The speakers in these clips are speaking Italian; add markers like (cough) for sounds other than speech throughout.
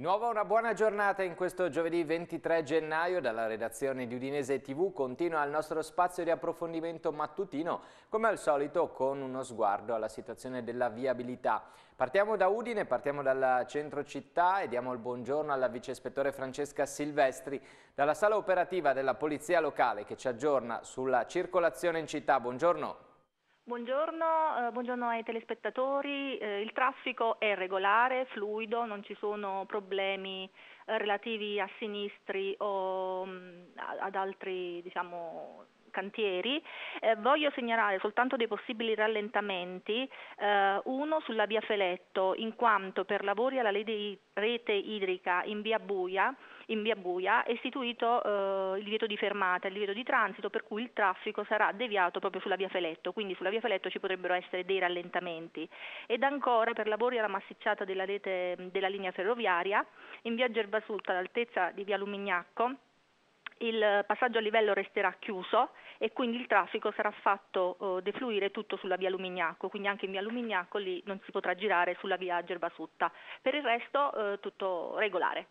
Di nuovo una buona giornata in questo giovedì 23 gennaio dalla redazione di Udinese TV continua il nostro spazio di approfondimento mattutino come al solito con uno sguardo alla situazione della viabilità. Partiamo da Udine, partiamo dal centro città e diamo il buongiorno alla vice ispettore Francesca Silvestri dalla sala operativa della Polizia Locale che ci aggiorna sulla circolazione in città. Buongiorno. Buongiorno, eh, buongiorno, ai telespettatori. Eh, il traffico è regolare, fluido, non ci sono problemi eh, relativi a sinistri o mh, mm, ad altri diciamo, cantieri, eh, voglio segnalare soltanto dei possibili rallentamenti, eh, uno sulla via Feletto, in quanto per lavori alla rete idrica in via Buia, in via Buia è istituito eh, il divieto di fermata, il divieto di transito, per cui il traffico sarà deviato proprio sulla via Feletto, quindi sulla via Feletto ci potrebbero essere dei rallentamenti. Ed ancora per lavori alla massicciata della rete della linea ferroviaria, in via Gerbasulta all'altezza di via Lumignacco, il passaggio a livello resterà chiuso e quindi il traffico sarà fatto eh, defluire tutto sulla via Lumignaco, quindi anche in via Lumignaco lì non si potrà girare sulla via Gerbasutta. Per il resto eh, tutto regolare.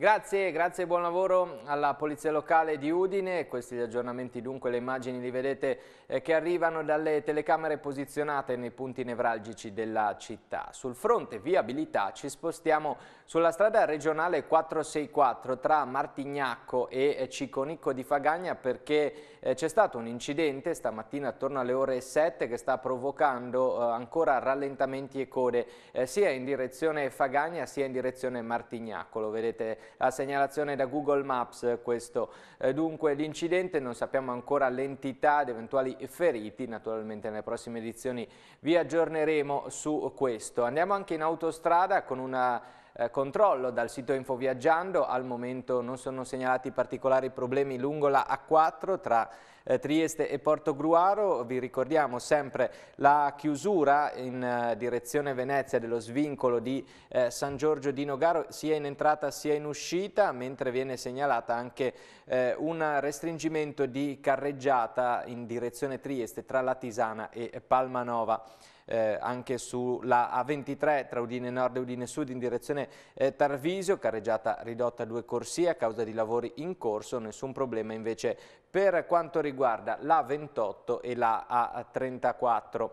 Grazie, grazie e buon lavoro alla Polizia Locale di Udine. Questi gli aggiornamenti dunque, le immagini li vedete eh, che arrivano dalle telecamere posizionate nei punti nevralgici della città. Sul fronte viabilità ci spostiamo sulla strada regionale 464 tra Martignacco e eh, Ciconicco di Fagagna perché eh, c'è stato un incidente stamattina attorno alle ore 7 che sta provocando eh, ancora rallentamenti e code eh, sia in direzione Fagagna sia in direzione Martignacco. Lo vedete la segnalazione da Google Maps eh, questo. Eh, dunque l'incidente, non sappiamo ancora l'entità di eventuali feriti, naturalmente nelle prossime edizioni vi aggiorneremo su questo. Andiamo anche in autostrada con una eh, controllo dal sito Info Viaggiando. al momento non sono segnalati particolari problemi lungo la A4 tra eh, Trieste e Porto Gruaro, vi ricordiamo sempre la chiusura in eh, direzione Venezia dello svincolo di eh, San Giorgio di Nogaro sia in entrata sia in uscita, mentre viene segnalata anche eh, un restringimento di carreggiata in direzione Trieste tra la Tisana e Palmanova eh, anche sulla A23 tra Udine Nord e Udine Sud in direzione eh, Tarvisio, carreggiata ridotta a due corsie a causa di lavori in corso, nessun problema invece per quanto riguarda la 28 e la A34.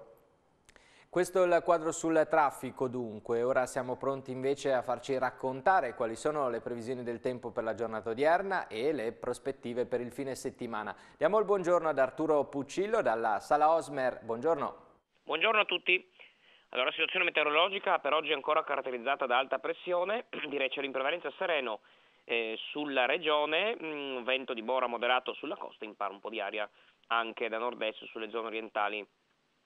Questo è il quadro sul traffico dunque, ora siamo pronti invece a farci raccontare quali sono le previsioni del tempo per la giornata odierna e le prospettive per il fine settimana. Diamo il buongiorno ad Arturo Puccillo dalla Sala Osmer, buongiorno. Buongiorno a tutti. Allora, la situazione meteorologica per oggi è ancora caratterizzata da alta pressione, (clears throat) direi c'è l'imprevalenza sereno eh, sulla regione, mh, mm, vento di bora moderato sulla costa, impara un po' di aria anche da nord-est sulle zone orientali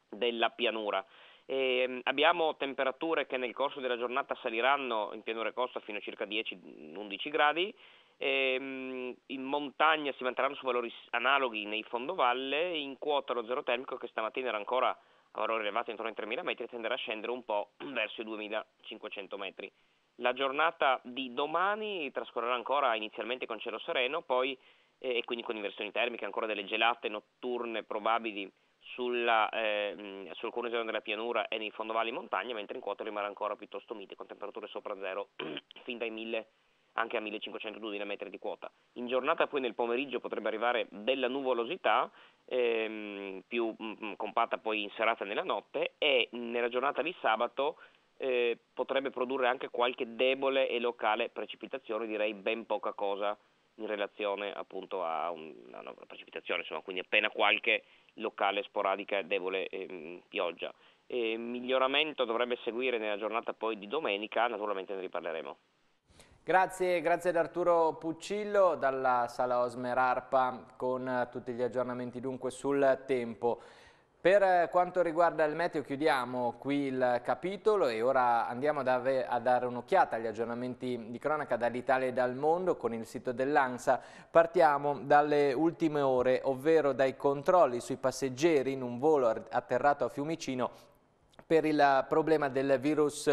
della pianura. E ehm, abbiamo temperature che nel corso della giornata saliranno in pianura e costa fino a circa 10-11 gradi, ehm, in montagna si manterranno su valori analoghi nei fondovalle, in quota lo zero termico che stamattina era ancora valore elevato intorno ai 3.000 metri, tenderà a scendere un po' (clears throat) verso i 2.500 metri. La giornata di domani trascorrerà ancora inizialmente con cielo sereno, poi eh, e quindi con inversioni termiche, ancora delle gelate notturne probabili sulla, eh, su alcune zone della pianura e nei fondovalli in montagna, mentre in quota rimarrà ancora piuttosto mite, con temperature sopra zero (clears throat) fin dai 1.000 metri anche a 1500-2000 metri di quota. In giornata poi nel pomeriggio potrebbe arrivare della nuvolosità, ehm, più mh, mm, mm, compatta poi in serata e nella notte, e nella giornata di sabato eh, potrebbe produrre anche qualche debole e locale precipitazione, direi ben poca cosa in relazione appunto a, un, a una precipitazione, insomma, quindi appena qualche locale sporadica e debole ehm, pioggia. E miglioramento dovrebbe seguire nella giornata poi di domenica, naturalmente ne riparleremo. Grazie, grazie ad Arturo Puccillo dalla sala Osmer Arpa con eh, tutti gli aggiornamenti dunque sul tempo. Per eh, quanto riguarda il meteo chiudiamo qui il capitolo e ora andiamo a dare un'occhiata agli aggiornamenti di cronaca dall'Italia e dal mondo con il sito dell'ANSA. Partiamo dalle ultime ore, ovvero dai controlli sui passeggeri in un volo atterrato a Fiumicino per il eh, problema del virus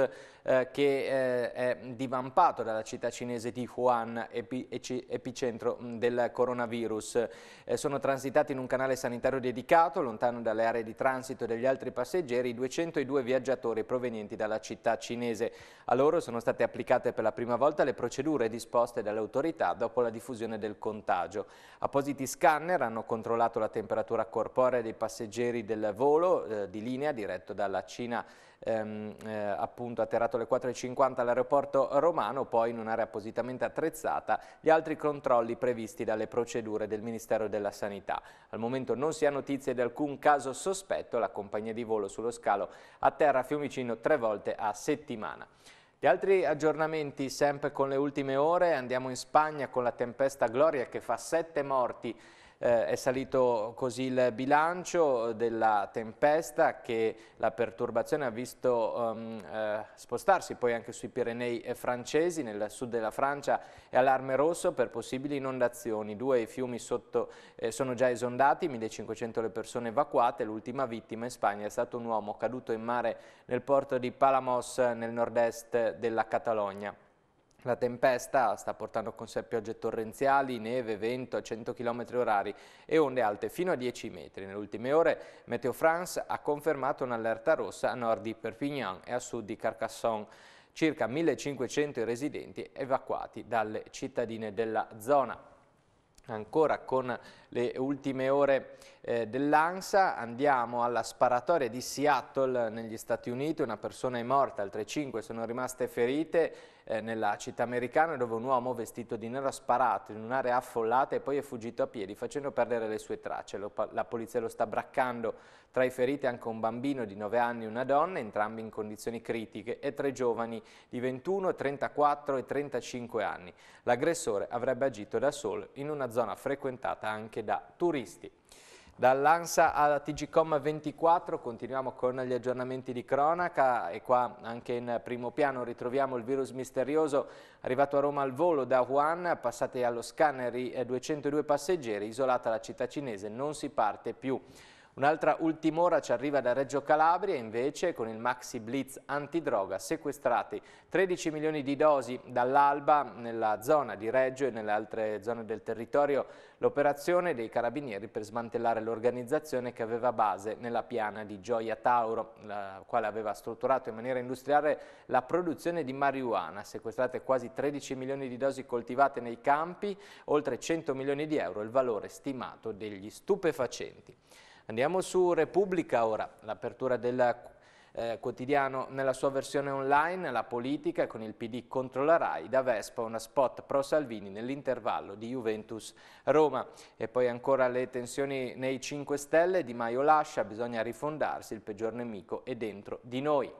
eh, che eh, è divampato dalla città cinese di Wuhan, epi epicentro del coronavirus. Eh, sono transitati in un canale sanitario dedicato, lontano dalle aree di transito degli altri passeggeri, 202 viaggiatori provenienti dalla città cinese. A loro sono state applicate per la prima volta le procedure disposte dalle autorità dopo la diffusione del contagio. Appositi scanner hanno controllato la temperatura corporea dei passeggeri del volo eh, di linea diretto dalla Cina ehm, eh, appunto atterrato alle 4.50 all'aeroporto romano, poi in un'area appositamente attrezzata, gli altri controlli previsti dalle procedure del Ministero della Sanità. Al momento non si ha notizie di alcun caso sospetto, la compagnia di volo sullo scalo atterra a Fiumicino tre volte a settimana. Gli altri aggiornamenti sempre con le ultime ore, andiamo in Spagna con la tempesta Gloria che fa sette morti eh, è salito così il bilancio della tempesta che la perturbazione ha visto um, eh, spostarsi poi anche sui Pirenei francesi, nel sud della Francia è allarme rosso per possibili inondazioni. Due fiumi sotto eh, sono già esondati, 1500 le persone evacuate, l'ultima vittima in Spagna è stato un uomo caduto in mare nel porto di Palamos nel nord-est della Catalogna. La tempesta sta portando con sé piogge torrenziali, neve, vento a 100 km orari e onde alte fino a 10 metri. Nelle ultime ore Meteo France ha confermato un'allerta rossa a nord di Perpignan e a sud di Carcassonne. Circa 1500 i residenti evacuati dalle cittadine della zona. Ancora con le ultime ore eh, dell'ANSA andiamo alla sparatoria di Seattle negli Stati Uniti, una persona è morta, altre 5 sono rimaste ferite eh, nella città americana dove un uomo vestito di nero ha sparato in un'area affollata e poi è fuggito a piedi facendo perdere le sue tracce. Lo, la polizia lo sta braccando. Tra i feriti anche un bambino di 9 anni e una donna, entrambi in condizioni critiche, e tre giovani di 21, 34 e 35 anni. L'aggressore avrebbe agito da solo in una zona frequentata anche da turisti. Dall'ANSA alla TGCOM 24 continuiamo con gli aggiornamenti di cronaca e qua anche in primo piano ritroviamo il virus misterioso arrivato a Roma al volo da Wuhan, passate allo scanner 202 eh, passeggeri, isolata la città cinese, non si parte più. Un'altra ultima ora ci arriva da Reggio Calabria, invece con il Maxi Blitz antidroga sequestrati 13 milioni di dosi dall'Alba nella zona di Reggio e nelle altre zone del territorio. L'operazione dei carabinieri per smantellare l'organizzazione che aveva base nella piana di Gioia Tauro, la quale aveva strutturato in maniera industriale la produzione di marijuana, sequestrate quasi 13 milioni di dosi coltivate nei campi, oltre 100 milioni di euro il valore stimato degli stupefacenti. Andiamo su Repubblica ora, l'apertura del eh, quotidiano nella sua versione online, la politica con il PD contro la RAI, da Vespa una spot pro Salvini nell'intervallo di Juventus Roma. E poi ancora le tensioni nei 5 Stelle, Di Maio lascia, bisogna rifondarsi, il peggior nemico è dentro di noi.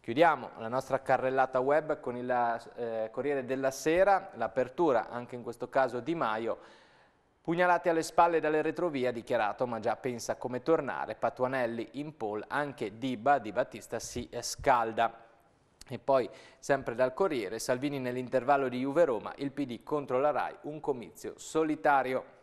Chiudiamo la nostra carrellata web con il eh, Corriere della Sera, l'apertura anche in questo caso Di Maio Pugnalati alle spalle dalle retrovie ha dichiarato ma già pensa come tornare, Patuanelli in pole, anche Diba di Battista si scalda. E poi, sempre dal Corriere, Salvini nell'intervallo di Juve-Roma, il PD contro la RAI, un comizio solitario.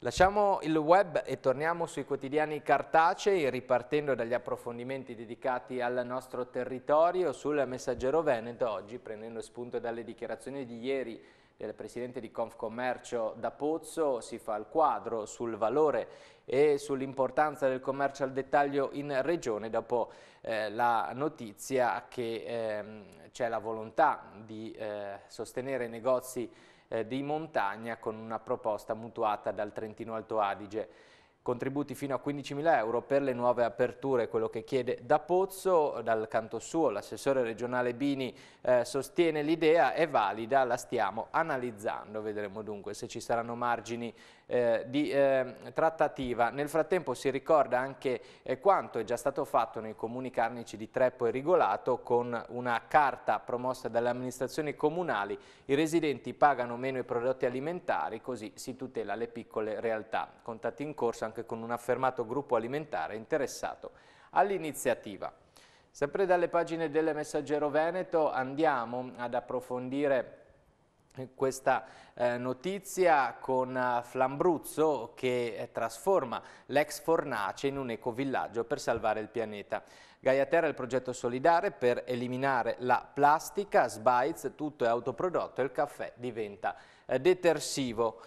Lasciamo il web e torniamo sui quotidiani cartacei, ripartendo dagli approfondimenti dedicati al nostro territorio. Sul messaggero Veneto, oggi, prendendo spunto dalle dichiarazioni di ieri del presidente di Confcommercio da Pozzo, si fa il quadro sul valore e sull'importanza del commercio al dettaglio in regione dopo eh, la notizia che ehm, c'è la volontà di eh, sostenere i negozi eh, di montagna con una proposta mutuata dal Trentino Alto Adige contributi fino a 15.000 euro per le nuove aperture, quello che chiede da Pozzo, dal canto suo l'assessore regionale Bini eh, sostiene l'idea, è valida, la stiamo analizzando, vedremo dunque se ci saranno margini eh, di eh, trattativa. Nel frattempo si ricorda anche eh, quanto è già stato fatto nei comuni carnici di Treppo e Rigolato con una carta promossa dalle amministrazioni comunali, i residenti pagano meno i prodotti alimentari, così si tutela le piccole realtà. Contatti in corso anche Iraq con un affermato gruppo alimentare interessato all'iniziativa. Sempre dalle pagine del Messaggero Veneto andiamo ad approfondire eh, questa eh, notizia con eh, Flambruzzo che eh, trasforma l'ex fornace in un ecovillaggio per salvare il pianeta. Gaia Terra è il progetto solidare per eliminare la plastica, sbites, tutto è autoprodotto e il caffè diventa eh, detersivo.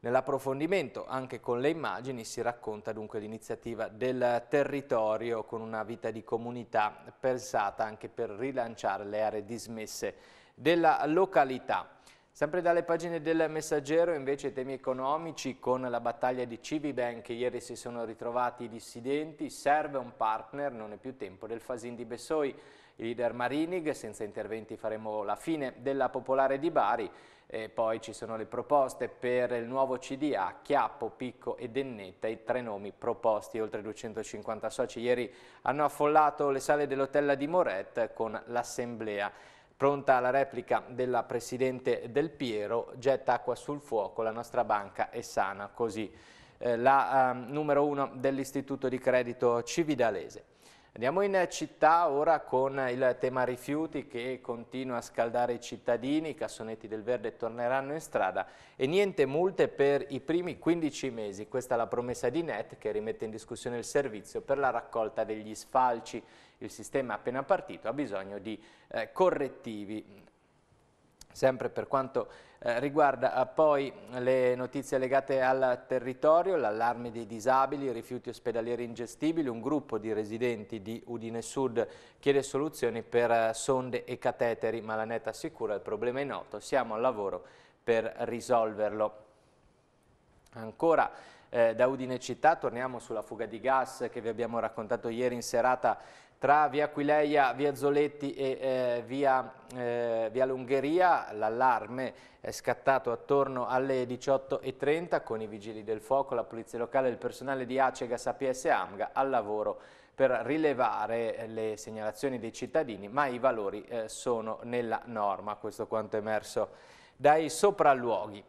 Nell'approfondimento, anche con le immagini, si racconta dunque l'iniziativa del territorio con una vita di comunità pensata anche per rilanciare le aree dismesse della località. Sempre dalle pagine del Messaggero invece temi economici con la battaglia di Civibank, ieri si sono ritrovati i dissidenti, serve un partner, non è più tempo del Fasin di Bessoi, il leader Marinig, senza interventi faremo la fine della popolare di Bari, e poi ci sono le proposte per il nuovo CDA, Chiappo, Picco e Dennetta, i tre nomi proposti, oltre 250 soci. Ieri hanno affollato le sale dell'Hotel di Moret con l'assemblea. Pronta la replica della Presidente Del Piero, getta acqua sul fuoco, la nostra banca è sana, così eh, la eh, numero uno dell'Istituto di Credito Cividalese. Andiamo in città ora con il tema rifiuti che continua a scaldare i cittadini, i cassonetti del verde torneranno in strada e niente multe per i primi 15 mesi. Questa è la promessa di Net che rimette in discussione il servizio per la raccolta degli sfalci. Il sistema appena partito ha bisogno di eh, correttivi. Sempre per quanto eh, riguarda eh, poi le notizie legate al territorio, l'allarme dei disabili, i rifiuti ospedalieri ingestibili, un gruppo di residenti di Udine Sud chiede soluzioni per eh, sonde e cateteri, ma la netta assicura il problema è noto, siamo al lavoro per risolverlo. Ancora eh, da Udine Città torniamo sulla fuga di gas che vi abbiamo raccontato ieri in serata tra via Aquileia, via Zoletti e eh, via, eh, via Lungheria l'allarme è scattato attorno alle 18.30 con i vigili del fuoco, la polizia locale e il personale di Acegas, APS e AMGA al lavoro per rilevare eh, le segnalazioni dei cittadini, ma i valori eh, sono nella norma, questo quanto emerso dai sopralluoghi.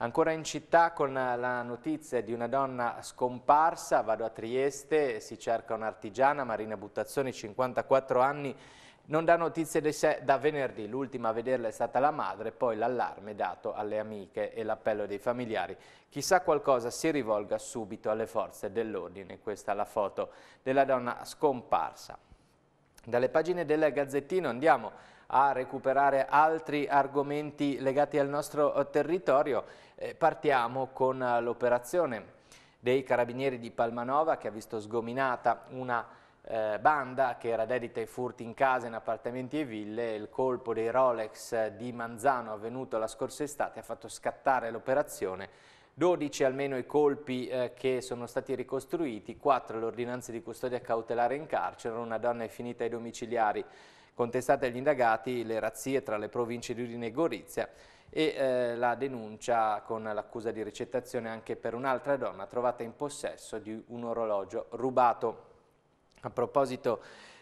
Ancora in città con la notizia di una donna scomparsa, vado a Trieste, si cerca un'artigiana, Marina Buttazzoni, 54 anni, non dà notizie di sé da venerdì, l'ultima a vederla è stata la madre, poi l'allarme dato alle amiche e l'appello dei familiari. Chissà qualcosa si rivolga subito alle forze dell'ordine, questa è la foto della donna scomparsa. Dalle pagine del Gazzettino andiamo a recuperare altri argomenti legati al nostro territorio eh, partiamo con eh, l'operazione dei carabinieri di Palmanova che ha visto sgominata una eh, banda che era dedita ai furti in casa, in appartamenti e ville. Il colpo dei Rolex di Manzano avvenuto la scorsa estate ha fatto scattare l'operazione 12 almeno i colpi eh, che sono stati ricostruiti, 4 le ordinanze di custodia cautelare in carcere, una donna è finita ai domiciliari contestate agli indagati, le razzie tra le province di Udine e Gorizia e eh, la denuncia con l'accusa di ricettazione anche per un'altra donna trovata in possesso di un orologio rubato. A proposito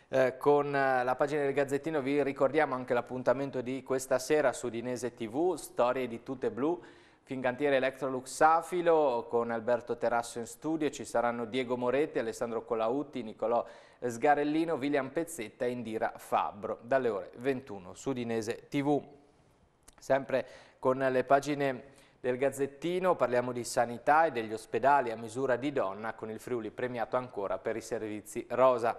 eh, con eh, la pagina del Gazzettino vi ricordiamo anche l'appuntamento di questa sera su Dinese TV, Storie di Tute Blu, Fincantiere Electrolux Safilo con Alberto Terrasso in studio, ci saranno Diego Moretti, Alessandro Colautti, Nicolò Sgarellino, William Pezzetta e Indira Fabbro dalle ore 21 su Dinese TV. Sempre con le pagine del Gazzettino parliamo di sanità e degli ospedali a misura di donna con il Friuli premiato ancora per i servizi rosa.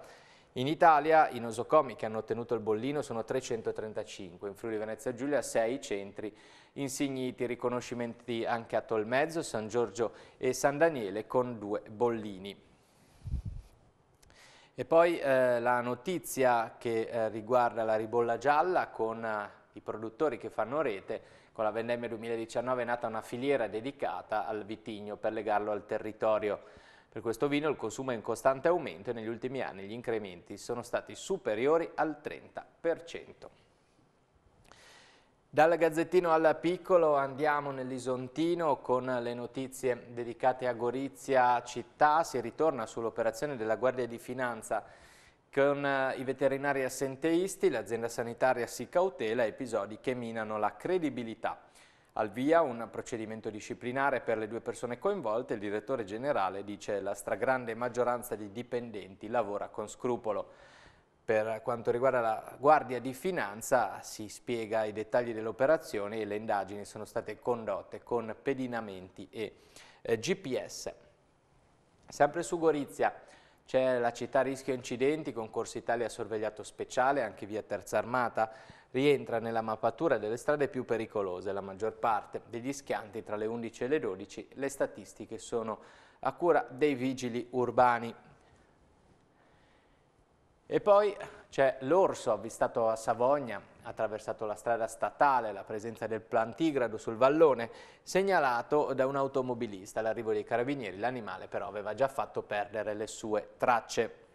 In Italia i nosocomi che hanno ottenuto il bollino sono 335, in Friuli Venezia Giulia 6 centri insigniti, riconoscimenti anche a Tolmezzo, San Giorgio e San Daniele con due bollini. E poi eh, la notizia che eh, riguarda la ribolla gialla con eh, i produttori che fanno rete, con la Vendemmia 2019 è nata una filiera dedicata al vitigno per legarlo al territorio. Per questo vino il consumo è in costante aumento e negli ultimi anni gli incrementi sono stati superiori al 30%. Dal Gazzettino al Piccolo andiamo nell'Isontino con le notizie dedicate a Gorizia città. Si ritorna sull'operazione della Guardia di Finanza con eh, i veterinari assenteisti l'azienda sanitaria si cautela episodi che minano la credibilità. Al via un procedimento disciplinare per le due persone coinvolte, il direttore generale dice la stragrande maggioranza dei dipendenti lavora con scrupolo. Per quanto riguarda la Guardia di Finanza si spiega i dettagli dell'operazione e le indagini sono state condotte con pedinamenti e eh, GPS. Sempre su Gorizia, c'è la città rischio incidenti con Corsa Italia sorvegliato speciale anche via Terza Armata. Rientra nella mappatura delle strade più pericolose la maggior parte degli schianti tra le 11 e le 12. Le statistiche sono a cura dei vigili urbani. E poi c'è l'orso avvistato a Savogna, attraversato la strada statale, la presenza del plantigrado sul vallone, segnalato da un automobilista. L'arrivo dei carabinieri l'animale però aveva già fatto perdere le sue tracce.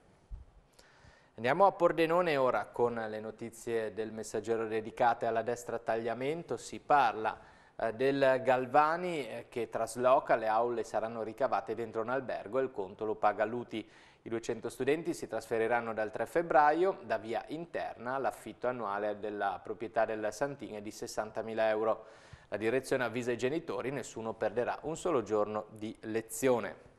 Andiamo a Pordenone ora con le notizie del messaggero dedicate alla destra tagliamento. Si parla eh, del Galvani eh, che trasloca, le aule saranno ricavate dentro un albergo e il conto lo paga Luti. I 200 studenti si trasferiranno dal 3 febbraio da via interna all'affitto annuale della proprietà del Santin è di 60.000 euro. La direzione avvisa i genitori, nessuno perderà un solo giorno di lezione.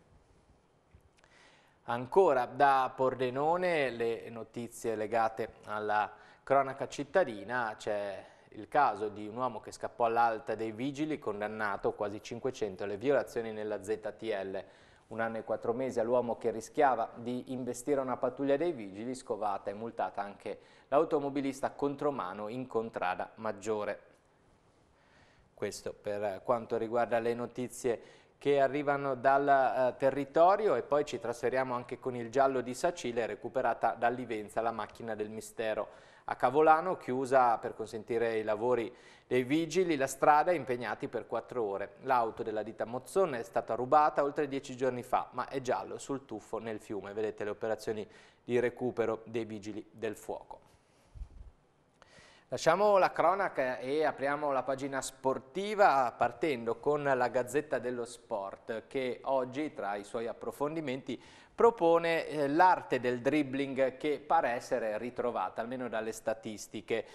Ancora da Pordenone le notizie legate alla cronaca cittadina, c'è il caso di un uomo che scappò all'alta dei vigili condannato quasi 500 alle violazioni nella ZTL un anno e quattro mesi all'uomo che rischiava di investire una pattuglia dei vigili, scovata e multata anche l'automobilista contromano in contrada maggiore. Questo per eh, quanto riguarda le notizie che arrivano dal eh, territorio e poi ci trasferiamo anche con il giallo di Sacile recuperata dall'Ivenza la macchina del mistero a Cavolano, chiusa per consentire i lavori dei vigili, la strada è impegnati per quattro ore. L'auto della ditta Mozzone è stata rubata oltre dieci giorni fa, ma è giallo sul tuffo nel fiume. Vedete le operazioni di recupero dei vigili del fuoco. Lasciamo la cronaca e apriamo la pagina sportiva partendo con la Gazzetta dello Sport che oggi tra i suoi approfondimenti propone eh, l'arte del dribbling che pare essere ritrovata, almeno dalle statistiche.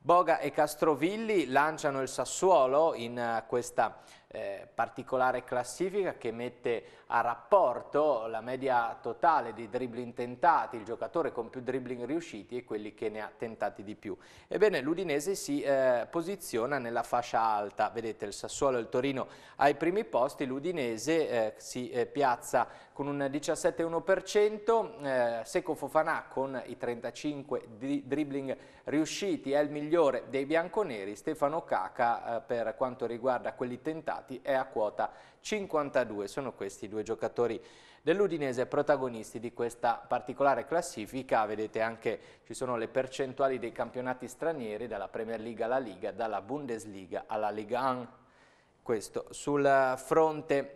Boga e Castrovilli lanciano il Sassuolo in eh, questa eh, particolare classifica che mette a rapporto la media totale di dribbling tentati, il giocatore con più dribbling riusciti e quelli che ne ha tentati di più. Ebbene l'Udinese si eh, posiziona nella fascia alta, vedete il Sassuolo e il Torino ai primi posti, l'Udinese eh, si eh, piazza con un 17,1%, Seco Fofanà con i 35 dri dribbling riusciti è il migliore dei bianconeri, Stefano Caca eh, per quanto riguarda quelli tentati Verratti è a quota 52. Sono questi due giocatori dell'Udinese protagonisti di questa particolare classifica. Vedete anche ci sono le percentuali dei campionati stranieri dalla Premier League alla Liga, dalla Bundesliga alla Liga 1. Questo sul fronte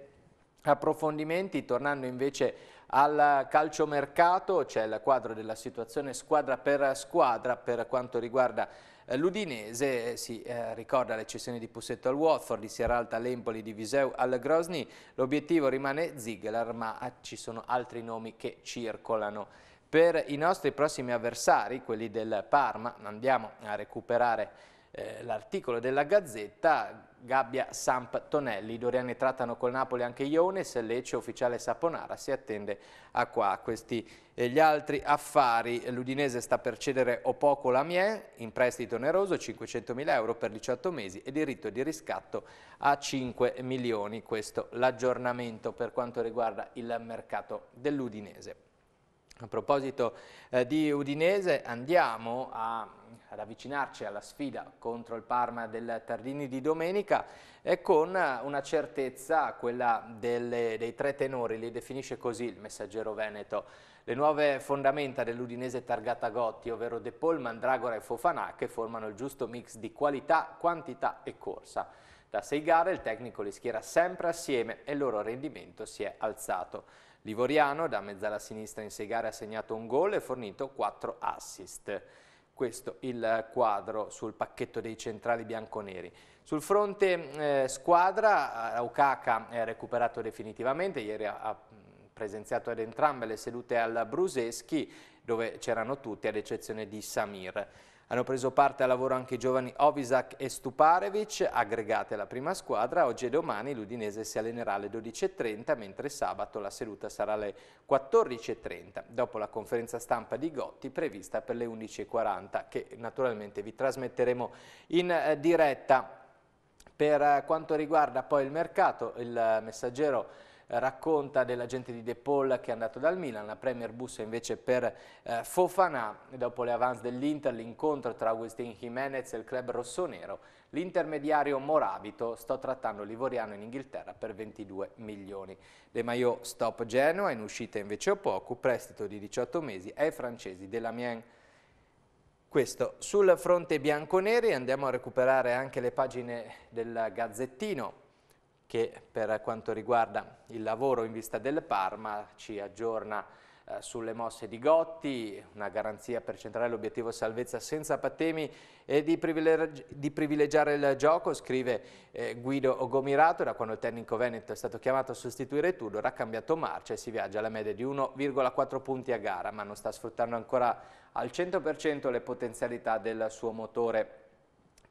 approfondimenti, tornando invece al calciomercato c'è il quadro della situazione squadra per squadra per quanto riguarda eh, L'Udinese eh, si eh, ricorda le cessioni di Pussetto al Watford, di Sierra Alta all'Empoli, di Viseu al Grosny. L'obiettivo rimane Ziegler, ma eh, ci sono altri nomi che circolano. Per i nostri prossimi avversari, quelli del Parma, andiamo a recuperare eh, l'articolo della Gazzetta, Gabbia, Samp, Tonelli, i doriani trattano col Napoli anche Iones, Lecce, ufficiale Saponara, si attende a qua questi e gli altri affari. L'Udinese sta per cedere Opoco Lamien in prestito oneroso, 500.000 euro per 18 mesi e diritto di riscatto a 5 milioni, questo l'aggiornamento per quanto riguarda il mercato dell'Udinese. A proposito eh, di Udinese andiamo a ad avvicinarci alla sfida contro il Parma del Tardini di domenica e eh, con eh, una certezza, quella delle, dei tre tenori, li definisce così il messaggero veneto. Le nuove fondamenta dell'Udinese targata Gotti, ovvero De Paul, Mandragora e Fofanà, che formano il giusto mix di qualità, quantità e corsa. Da sei gare il tecnico li schiera sempre assieme e il loro rendimento si è alzato. Livoriano da mezzala sinistra in sei gare ha segnato un gol e fornito quattro assist questo il quadro sul pacchetto dei centrali bianconeri. Sul fronte eh, squadra, Aukaka è recuperato definitivamente, ieri ha, ha presenziato ad entrambe le sedute al Bruseschi dove c'erano tutti ad eccezione di Samir. Hanno preso parte al lavoro anche i giovani Ovisak e Stuparevic, aggregati alla prima squadra. Oggi e domani l'Udinese si allenerà alle 12.30, mentre sabato la seduta sarà alle 14.30, dopo la conferenza stampa di Gotti prevista per le 11.40, che naturalmente vi trasmetteremo in eh, diretta. Per eh, quanto riguarda poi il mercato, il messaggero racconta dell'agente di De Paul che è andato dal Milan, la Premier bussa invece per eh, Fofana, dopo le avance dell'Inter l'incontro tra Agustin Jimenez e il club rossonero, l'intermediario Morabito sto trattando l'Ivoriano in Inghilterra per 22 milioni. De Maio stop Genoa, in uscita invece o poco, prestito di 18 mesi ai francesi dell'Amiens questo. Sul fronte bianconeri andiamo a recuperare anche le pagine del Gazzettino che per quanto riguarda il lavoro in vista del Parma ci aggiorna eh, sulle mosse di Gotti, una garanzia per centrare l'obiettivo salvezza senza patemi e di, privilegi di privilegiare il gioco, scrive eh, Guido Ogomirato, da quando il tecnico Veneto è stato chiamato a sostituire Tudor ha cambiato marcia e si viaggia alla media di 1,4 punti a gara, ma non sta sfruttando ancora al 100% le potenzialità del suo motore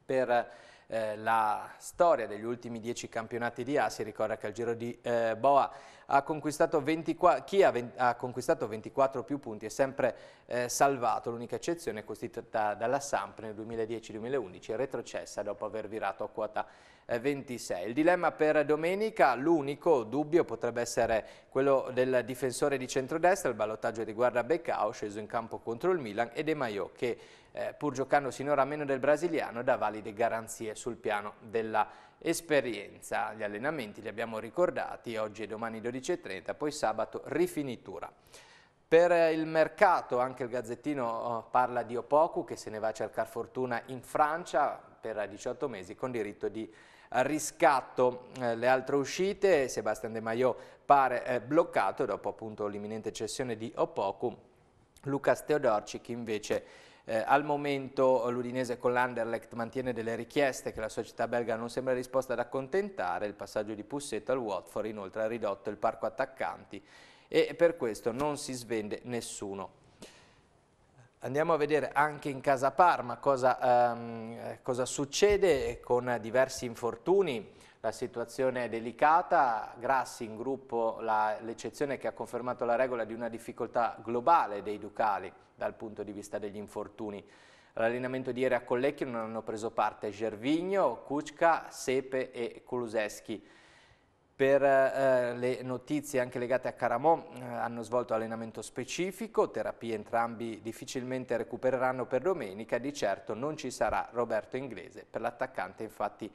per eh, la storia degli ultimi dieci campionati di A, si ricorda che al giro di eh, Boa ha conquistato 24, chi ha, ha, conquistato 24 più punti è sempre eh, salvato, l'unica eccezione è costituita dalla Samp nel 2010-2011 retrocessa dopo aver virato a quota 26. Eh, il dilemma per domenica, l'unico dubbio potrebbe essere quello del difensore di centrodestra, il ballottaggio riguarda Beccao sceso in campo contro il Milan e De Maio che eh, pur giocando sinora meno del brasiliano, dà valide garanzie sul piano della esperienza. Gli allenamenti li abbiamo ricordati, oggi e domani 12.30, poi sabato rifinitura. Per il mercato anche il Gazzettino oh, parla di Opoku che se ne va a cercare fortuna in Francia per 18 mesi con diritto di riscatto. Eh, le altre uscite, Sebastian De Maio pare eh, bloccato dopo l'imminente cessione di Opoku, Lucas Teodorci che invece eh, al momento l'Udinese con l'Anderlecht mantiene delle richieste che la società belga non sembra disposta ad accontentare, il passaggio di Pussetto al Watford inoltre ha ridotto il parco attaccanti e per questo non si svende nessuno. Andiamo a vedere anche in casa Parma cosa, ehm, eh, cosa succede con diversi infortuni la situazione è delicata, Grassi in gruppo l'eccezione che ha confermato la regola di una difficoltà globale dei Ducali dal punto di vista degli infortuni. All'allenamento di ieri a Collecchio non hanno preso parte Gervigno, Kuczka, Sepe e Kuluseschi. Per eh, le notizie anche legate a Caramò eh, hanno svolto allenamento specifico, terapie entrambi difficilmente recupereranno per domenica, di certo non ci sarà Roberto Inglese, per l'attaccante infatti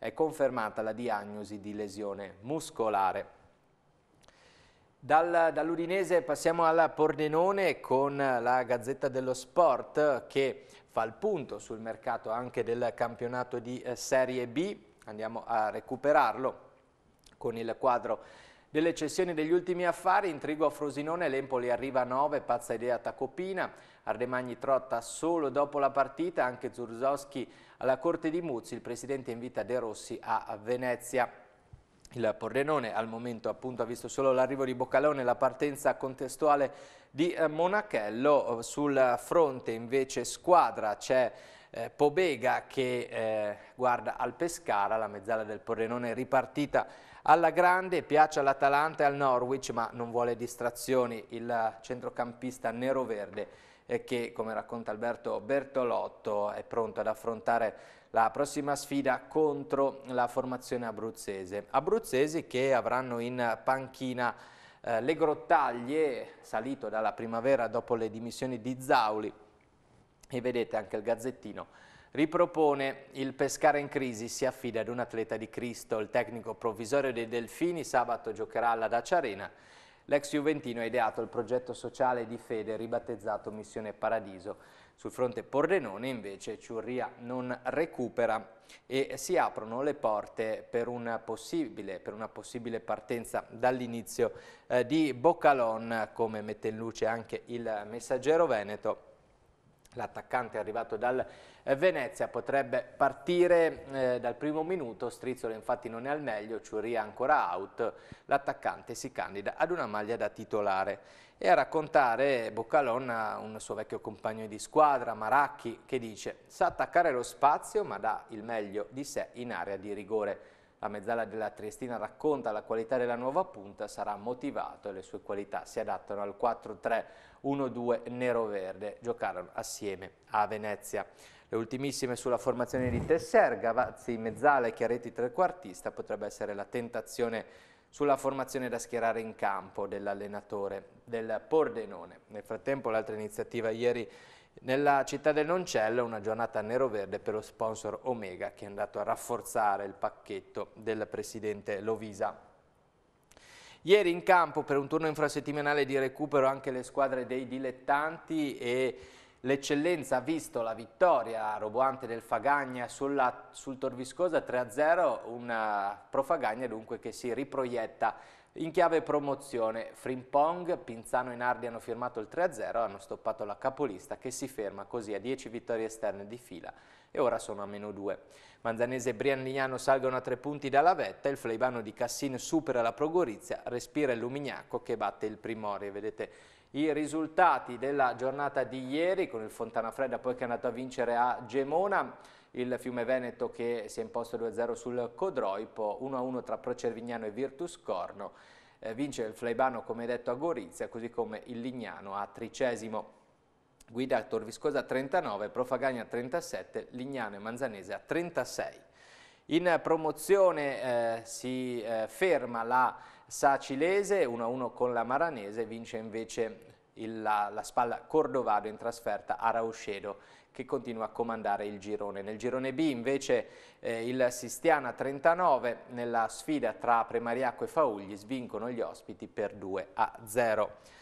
è confermata la diagnosi di lesione muscolare. Dal, Dall'Udinese passiamo alla Pordenone con la Gazzetta dello Sport che fa il punto sul mercato anche del campionato di eh, Serie B, andiamo a recuperarlo con il quadro delle cessioni degli ultimi affari, intrigo a Frosinone, l'Empoli arriva a 9, pazza idea Tacopina, Ardemagni trotta solo dopo la partita, anche Zurzowski alla corte di Muzzi, il presidente invita De Rossi a Venezia. Il Pordenone al momento appunto, ha visto solo l'arrivo di Boccalone e la partenza contestuale di eh, Monachello. Eh, sul fronte invece squadra c'è eh, Pobega che eh, guarda al Pescara, la mezzala del Pordenone ripartita alla grande piace all'Atalanta e al Norwich, ma non vuole distrazioni il centrocampista nero-verde eh, che, come racconta Alberto Bertolotto, è pronto ad affrontare la prossima sfida contro la formazione abruzzese. Abruzzesi che avranno in panchina eh, le grottaglie, salito dalla primavera dopo le dimissioni di Zauli, e vedete anche il Gazzettino Ripropone il pescare in crisi, si affida ad un atleta di Cristo. Il tecnico provvisorio dei Delfini sabato giocherà alla Dacia Arena. L'ex Juventino ha ideato il progetto sociale di fede ribattezzato Missione Paradiso. Sul fronte Pordenone invece Ciurria non recupera e si aprono le porte per una possibile, per una possibile partenza dall'inizio eh, di Boccalon, come mette in luce anche il messaggero Veneto. L'attaccante arrivato dal eh, Venezia potrebbe partire eh, dal primo minuto, Strizzola infatti non è al meglio, Ciuria ancora out, l'attaccante si candida ad una maglia da titolare. E a raccontare Boccalonna, un suo vecchio compagno di squadra, Maracchi, che dice sa attaccare lo spazio ma dà il meglio di sé in area di rigore. La mezzala della Triestina racconta la qualità della nuova punta, sarà motivato e le sue qualità si adattano al 4-3-1-2 nero-verde. Giocarono assieme a Venezia. Le ultimissime sulla formazione di Tesser, Gavazzi, Mezzala e Chiaretti trequartista potrebbe essere la tentazione sulla formazione da schierare in campo dell'allenatore del Pordenone. Nel frattempo l'altra iniziativa ieri nella città del Noncello una giornata nero-verde per lo sponsor Omega che è andato a rafforzare il pacchetto del presidente Lovisa. Ieri in campo per un turno infrasettimanale di recupero anche le squadre dei dilettanti e l'eccellenza ha visto la vittoria roboante del Fagagna sulla, sul Torviscosa 3-0, una Profagagna dunque che si riproietta in chiave promozione, Frimpong, Pinzano e Nardi hanno firmato il 3-0, hanno stoppato la capolista che si ferma così a 10 vittorie esterne di fila e ora sono a meno 2. Manzanese e Brianlignano salgono a 3 punti dalla vetta, il Fleibano di Cassin supera la Progorizia, respira il Lumignacco che batte il Primori. Vedete i risultati della giornata di ieri con il Fontana Fredda poi che è andato a vincere a Gemona il Fiume Veneto che si è imposto 2-0 sul Codroipo, 1-1 tra Procervignano e Virtus Corno, eh, vince il Flaibano come detto a Gorizia, così come il Lignano a Tricesimo. Guida Torviscosa 39, Profagagna 37, Lignano e Manzanese a 36. In promozione eh, si eh, ferma la Sacilese 1-1 con la Maranese, vince invece il, la, la, spalla Cordovado in trasferta a Rauscedo che continua a comandare il girone. Nel girone B invece eh, il Sistiana 39 nella sfida tra Premariacco e Faugli svincono gli ospiti per 2 a 0.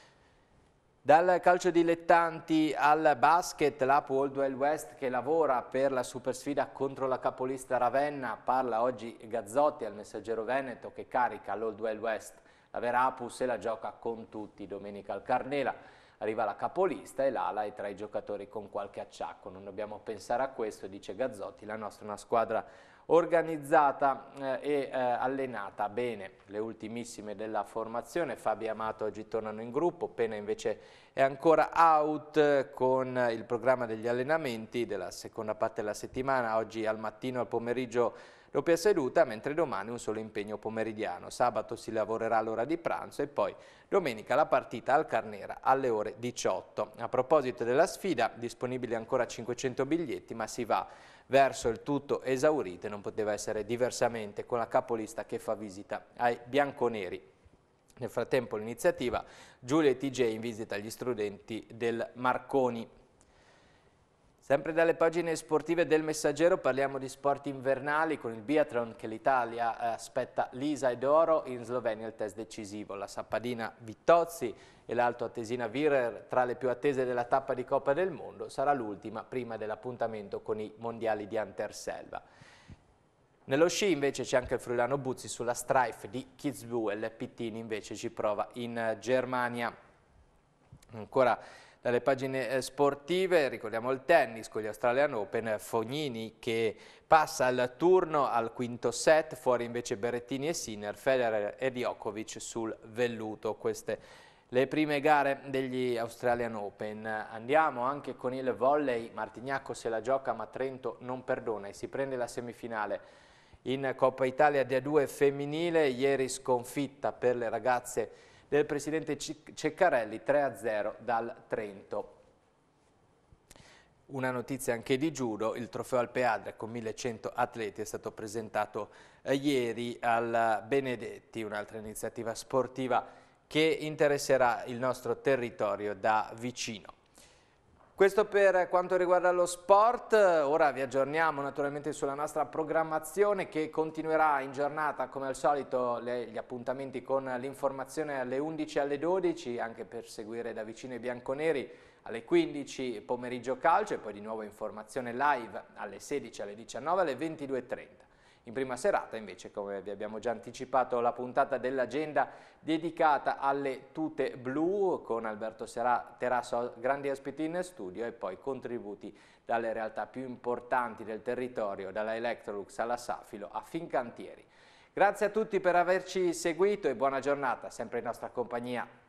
Dal calcio dilettanti al basket, l'APU Old Wild West che lavora per la supersfida contro la capolista Ravenna, parla oggi Gazzotti al messaggero Veneto che carica l'Old Wild West. La Vera APU se la gioca con tutti domenica al Carnela arriva la capolista e l'ala è tra i giocatori con qualche acciacco. Non dobbiamo pensare a questo, dice Gazzotti, la nostra è una squadra organizzata eh, e eh, allenata bene. Le ultimissime della formazione, Fabio Amato oggi tornano in gruppo, Pena invece è ancora out eh, con il programma degli allenamenti della seconda parte della settimana, oggi al mattino e al pomeriggio doppia seduta, mentre domani un solo impegno pomeridiano. Sabato si lavorerà all'ora di pranzo e poi domenica la partita al Carnera alle ore 18. A proposito della sfida, disponibili ancora 500 biglietti, ma si va verso il tutto esaurito e non poteva essere diversamente con la capolista che fa visita ai bianconeri. Nel frattempo l'iniziativa Giulia e TJ in visita agli studenti del Marconi. Sempre dalle pagine sportive del Messaggero parliamo di sport invernali con il biathlon che l'Italia eh, aspetta l'Isa ed Oro, in Slovenia il test decisivo, la sappadina Vittozzi e l'alto attesina Virer tra le più attese della tappa di Coppa del Mondo sarà l'ultima prima dell'appuntamento con i mondiali di Anterselva. Nello sci invece c'è anche il friulano Buzzi sulla strife di Kitzbühel, Pittini invece ci prova in eh, Germania. Ancora dalle pagine eh, sportive ricordiamo il tennis con gli Australian Open, Fognini che passa al turno al quinto set, fuori invece Berrettini e Sinner, Federer e Djokovic sul velluto. Queste le prime gare degli Australian Open. Andiamo anche con il volley, Martignacco se la gioca ma Trento non perdona e si prende la semifinale in Coppa Italia di A2 femminile, ieri sconfitta per le ragazze del presidente Ceccarelli 3-0 dal Trento. Una notizia anche di judo, il trofeo Alpeadre con 1100 atleti è stato presentato eh, ieri al Benedetti, un'altra iniziativa sportiva che interesserà il nostro territorio da vicino. Questo per quanto riguarda lo sport, ora vi aggiorniamo naturalmente sulla nostra programmazione che continuerà in giornata come al solito le, gli appuntamenti con l'informazione alle 11 alle 12 anche per seguire da vicino i bianconeri alle 15 pomeriggio calcio e poi di nuovo informazione live alle 16, alle 19, alle 22.30 in prima serata invece come vi abbiamo già anticipato la puntata dell'agenda dedicata alle tute blu con Alberto Serà, Terrasso grandi ospiti in studio e poi contributi dalle realtà più importanti del territorio dalla Electrolux alla Safilo a Fincantieri. Grazie a tutti per averci seguito e buona giornata sempre in nostra compagnia.